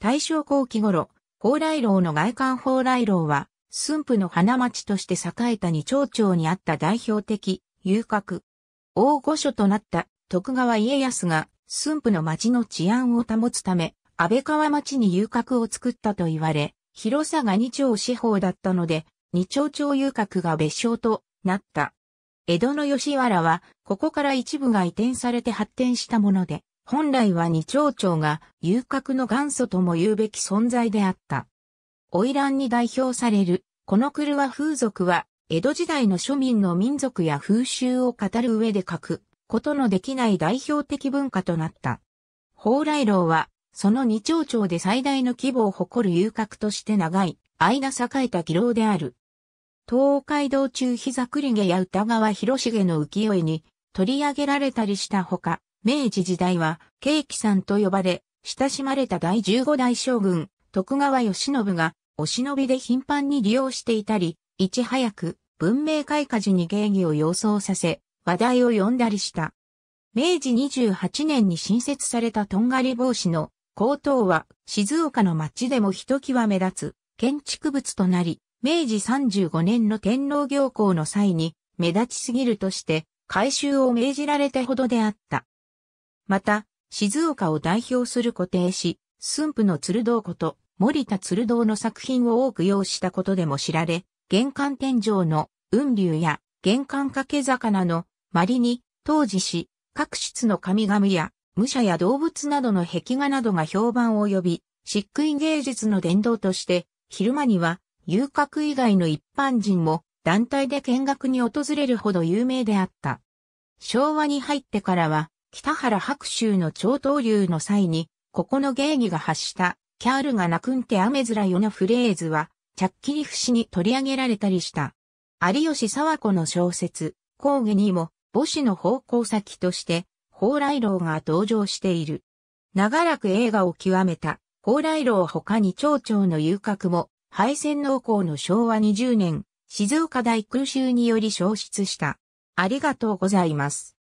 大正後期頃、蓬莱楼の外観蓬莱楼は、駿府の花町として栄えた二丁町にあった代表的、遊郭。大御所となった徳川家康が、駿府の町の治安を保つため、安倍川町に遊郭を作ったと言われ、広さが二丁四方だったので、二丁町遊郭が別称となった。江戸の吉原は、ここから一部が移転されて発展したもので、本来は二丁長が遊郭の元祖とも言うべき存在であった。ランに代表される、この車。風俗は、江戸時代の庶民の民族や風習を語る上で書くことのできない代表的文化となった。蓬莱楼は、その二丁長で最大の規模を誇る遊郭として長い間栄えた議楼である。東海道中膝栗毛や歌川広重の浮世絵に取り上げられたりしたほか、明治時代は、ーキさんと呼ばれ、親しまれた第15代将軍、徳川慶喜が、お忍びで頻繁に利用していたり、いち早く、文明開化時に芸儀を予想させ、話題を呼んだりした。明治28年に新設されたとんがり帽子の高等は静岡の町でもひときわ目立つ建築物となり、明治35年の天皇行幸の際に目立ちすぎるとして改修を命じられたほどであった。また、静岡を代表する固定詩、駿府の鶴堂こと、森田鶴堂の作品を多く用したことでも知られ、玄関天井の雲流や玄関掛け魚のまりに、当時詩、各室の神々や、武者や動物などの壁画などが評判を呼び、漆喰芸術の伝道として、昼間には、遊郭以外の一般人も団体で見学に訪れるほど有名であった。昭和に入ってからは、北原白州の超東流の際に、ここの芸妓が発した、キャールが泣くんて雨面よのフレーズは、ちゃっきり節に取り上げられたりした。有吉沢子の小説、講義にも、母子の方向先として、蓬莱楼が登場している。長らく映画を極めた、蓬莱楼他に町長の遊郭も、敗戦農校の昭和20年、静岡大空襲により消失した。ありがとうございます。